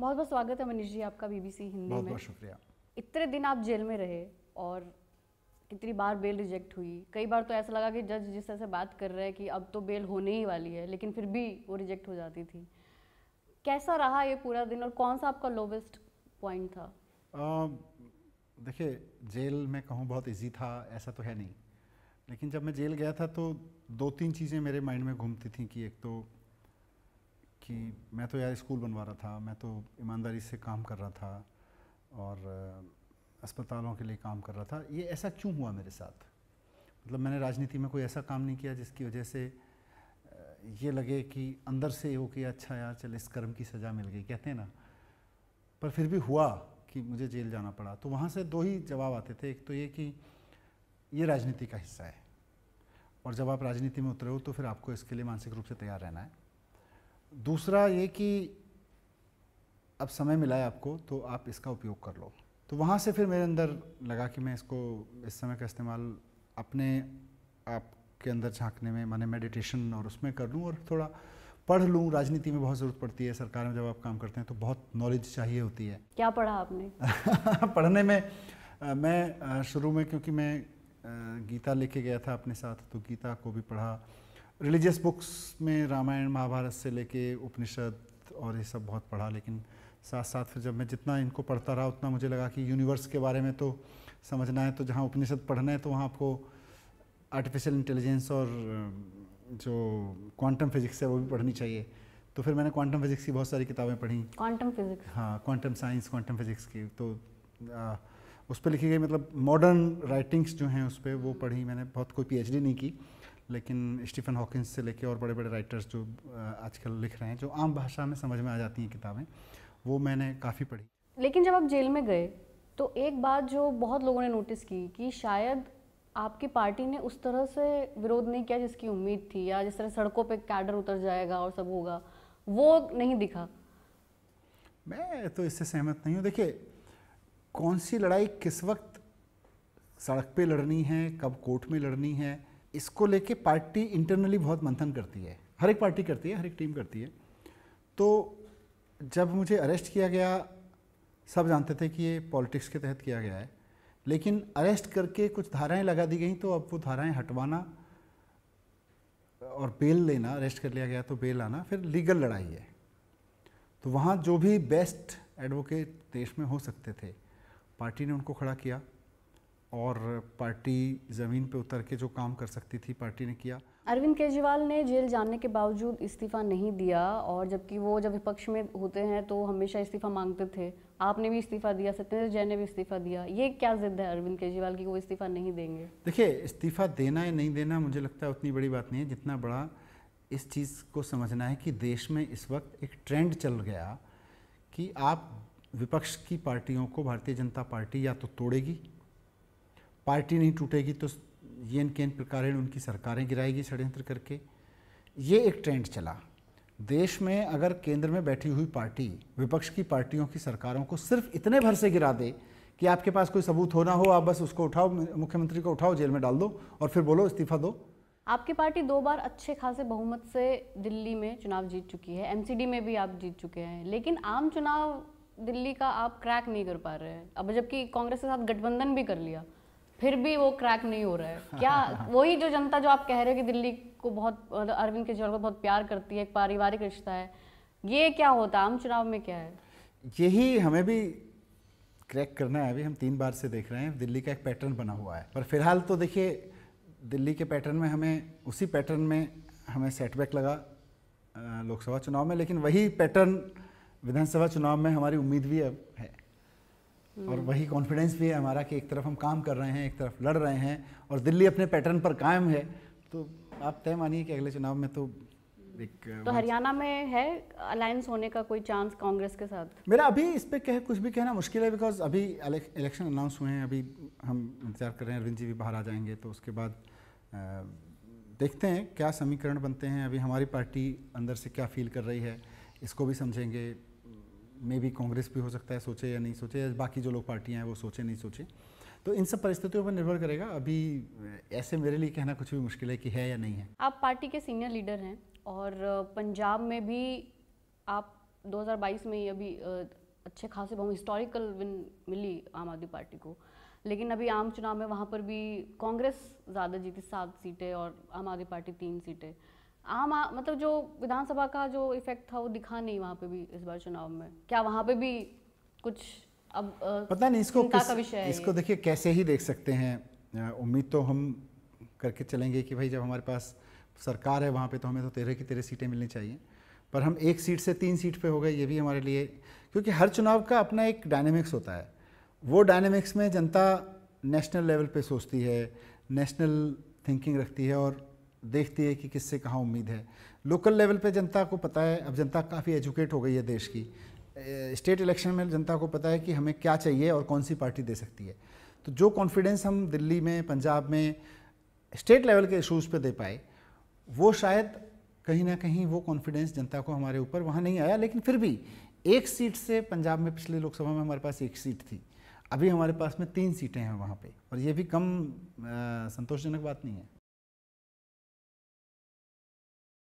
बहुत बहुत स्वागत है मनीष जी आपका बीबीसी हिंदी बहुत में बहुत शुक्रिया इतने दिन आप जेल में रहे और कितनी बार बेल रिजेक्ट हुई कई बार तो ऐसा लगा कि जज जिस तरह से बात कर रहे हैं कि अब तो बेल होने ही वाली है लेकिन फिर भी वो रिजेक्ट हो जाती थी कैसा रहा ये पूरा दिन और कौन सा आपका लोवेस्ट पॉइंट था देखिए जेल में कहूँ बहुत इजी था ऐसा तो है नहीं लेकिन जब मैं जेल गया था तो दो तीन चीज़ें मेरे माइंड में घूमती थी कि एक तो कि मैं तो यार स्कूल बनवा रहा था मैं तो ईमानदारी से काम कर रहा था और अस्पतालों के लिए काम कर रहा था ये ऐसा क्यों हुआ मेरे साथ मतलब मैंने राजनीति में कोई ऐसा काम नहीं किया जिसकी वजह से ये लगे कि अंदर से हो कि अच्छा यार चल इस कर्म की सज़ा मिल गई कहते हैं ना पर फिर भी हुआ कि मुझे जेल जाना पड़ा तो वहाँ से दो ही जवाब आते थे एक तो ये कि ये राजनीति का हिस्सा है और जब आप राजनीति में उतरे हो तो फिर आपको इसके लिए मानसिक रूप से तैयार रहना है दूसरा ये कि अब समय मिला है आपको तो आप इसका उपयोग कर लो तो वहाँ से फिर मेरे अंदर लगा कि मैं इसको इस समय का इस्तेमाल अपने आप के अंदर झांकने में माने मेडिटेशन और उसमें कर लूँ और थोड़ा पढ़ लूँ राजनीति में बहुत ज़रूरत पड़ती है सरकार में जब आप काम करते हैं तो बहुत नॉलेज चाहिए होती है क्या पढ़ा आपने पढ़ने में मैं शुरू में क्योंकि मैं गीता लेके गया था अपने साथ तो गीता को भी पढ़ा रिलीजियस बुक्स में रामायण महाभारत से लेके उपनिषद और ये सब बहुत पढ़ा लेकिन साथ साथ फिर जब मैं जितना इनको पढ़ता रहा उतना मुझे लगा कि यूनिवर्स के बारे में तो समझना है तो जहाँ उपनिषद पढ़ना है तो वहाँ आपको आर्टिफिशियल इंटेलिजेंस और जो क्वांटम फिजिक्स है वो भी पढ़नी चाहिए तो फिर मैंने क्वांटम फिजिक्स की बहुत सारी किताबें पढ़ी क्वांटम फिजिक्स हाँ क्वांटम साइंस क्वांटम फिजिक्स की तो आ, उस पर लिखी गई मतलब मॉडर्न राइटिंग्स जो हैं उस पर वो पढ़ी मैंने बहुत कोई पीएचडी नहीं की लेकिन स्टीफन हॉकिंस से लेके और बड़े बड़े राइटर्स जो आजकल लिख रहे हैं जो आम भाषा में समझ में आ जाती हैं किताबें वो मैंने काफ़ी पढ़ी लेकिन जब आप जेल में गए तो एक बात जो बहुत लोगों ने नोटिस की कि शायद आपकी पार्टी ने उस तरह से विरोध नहीं किया जिसकी उम्मीद थी या जिस तरह सड़कों पे कैडर उतर जाएगा और सब होगा वो नहीं दिखा मैं तो इससे सहमत नहीं हूँ देखिए कौन सी लड़ाई किस वक्त सड़क पे लड़नी है कब कोर्ट में लड़नी है इसको लेके पार्टी इंटरनली बहुत मंथन करती है हर एक पार्टी करती है हर एक टीम करती है तो जब मुझे अरेस्ट किया गया सब जानते थे कि ये पॉलिटिक्स के तहत किया गया है लेकिन अरेस्ट करके कुछ धाराएं लगा दी गई तो अब वो धाराएं हटवाना और बेल लेना अरेस्ट कर लिया गया तो बेल आना फिर लीगल लड़ाई है तो वहाँ जो भी बेस्ट एडवोकेट देश में हो सकते थे पार्टी ने उनको खड़ा किया और पार्टी ज़मीन पे उतर के जो काम कर सकती थी पार्टी ने किया अरविंद केजरीवाल ने जेल जाने के बावजूद इस्तीफ़ा नहीं दिया और जबकि वो जब विपक्ष में होते हैं तो हमेशा इस्तीफ़ा मांगते थे आपने भी इस्तीफ़ा दिया सत्येंद्र जैन ने भी इस्तीफ़ा दिया ये क्या जिद है अरविंद केजरीवाल की वो इस्तीफ़ा नहीं देंगे देखिए इस्तीफ़ा देना या नहीं देना मुझे लगता है उतनी बड़ी बात नहीं है जितना बड़ा इस चीज़ को समझना है कि देश में इस वक्त एक ट्रेंड चल गया कि आप विपक्ष की पार्टियों को भारतीय जनता पार्टी या तो तोड़ेगी पार्टी नहीं टूटेगी तो ये केन प्रकार उनकी सरकारें गिराएगी षड्यंत्र करके ये एक ट्रेंड चला देश में अगर केंद्र में बैठी हुई पार्टी विपक्ष की पार्टियों की सरकारों को सिर्फ इतने भर से गिरा दे कि आपके पास कोई सबूत होना हो आप बस उसको उठाओ मुख्यमंत्री को उठाओ जेल में डाल दो और फिर बोलो इस्तीफा दो आपकी पार्टी दो बार अच्छे खासे बहुमत से दिल्ली में चुनाव जीत चुकी है एमसीडी में भी आप जीत चुके हैं लेकिन आम चुनाव दिल्ली का आप क्रैक नहीं कर पा रहे हैं अब जबकि कांग्रेस के साथ गठबंधन भी कर लिया फिर भी वो क्रैक नहीं हो रहा है क्या वही जो जनता जो आप कह रहे हो कि दिल्ली को बहुत मतलब अरविंद केजरीवाल को बहुत प्यार करती है एक पारिवारिक रिश्ता है ये क्या होता है आम चुनाव में क्या है यही हमें भी क्रैक करना है अभी हम तीन बार से देख रहे हैं दिल्ली का एक पैटर्न बना हुआ है पर फिलहाल तो देखिए दिल्ली के पैटर्न में हमें उसी पैटर्न में हमें सेटबैक लगा लोकसभा चुनाव में लेकिन वही पैटर्न विधानसभा चुनाव में हमारी उम्मीद भी अब है और हम्म। वही कॉन्फिडेंस भी है हमारा कि एक तरफ हम काम कर रहे हैं एक तरफ लड़ रहे हैं और दिल्ली अपने पैटर्न पर कायम है तो आप तय मानिए कि अगले चुनाव में तो एक तो हरियाणा में है अलायंस होने का कोई चांस कांग्रेस के साथ मेरा अभी इस पर कह कुछ भी कहना मुश्किल है बिकॉज अभी इलेक्शन अनाउंस हुए हैं अभी हम इंतजार कर रहे हैं अरविंद जी भी बाहर आ जाएंगे तो उसके बाद देखते हैं क्या समीकरण बनते हैं अभी हमारी पार्टी अंदर से क्या फील कर रही है इसको भी समझेंगे मे भी कांग्रेस भी हो सकता है सोचे या नहीं सोचे या बाकी जो लोग पार्टियाँ हैं वो सोचे नहीं सोचे तो इन सब परिस्थितियों पर निर्भर करेगा अभी ऐसे मेरे लिए कहना कुछ भी मुश्किल है कि है या नहीं है आप पार्टी के सीनियर लीडर हैं और पंजाब में भी आप 2022 में अभी अच्छे खासे बहुत हिस्टोरिकल विन मिली आम आदमी पार्टी को लेकिन अभी आम चुनाव में वहाँ पर भी कांग्रेस ज़्यादा जीती सात सीटें और आम आदमी पार्टी तीन सीटें आम आ, मतलब जो विधानसभा का जो इफेक्ट था वो दिखा नहीं वहाँ पे भी इस बार चुनाव में क्या वहाँ पे भी कुछ अब पता नहीं इसको किस, इसको देखिए कैसे ही देख सकते हैं उम्मीद तो हम करके चलेंगे कि भाई जब हमारे पास सरकार है वहाँ पे तो हमें तो तेरह की तेरह सीटें मिलनी चाहिए पर हम एक सीट से तीन सीट पे हो गए ये भी हमारे लिए क्योंकि हर चुनाव का अपना एक डायनेमिक्स होता है वो डायनेमिक्स में जनता नेशनल लेवल पे सोचती है नेशनल थिंकिंग रखती है और देखती है कि किससे कहाँ उम्मीद है लोकल लेवल पे जनता को पता है अब जनता काफ़ी एजुकेट हो गई है देश की स्टेट इलेक्शन में जनता को पता है कि हमें क्या चाहिए और कौन सी पार्टी दे सकती है तो जो कॉन्फिडेंस हम दिल्ली में पंजाब में स्टेट लेवल के इशूज़ पे दे पाए वो शायद कहीं ना कहीं वो कॉन्फिडेंस जनता को हमारे ऊपर वहाँ नहीं आया लेकिन फिर भी एक सीट से पंजाब में पिछले लोकसभा में हमारे पास एक सीट थी अभी हमारे पास में तीन सीटें हैं वहाँ पे और ये भी कम संतोषजनक बात नहीं है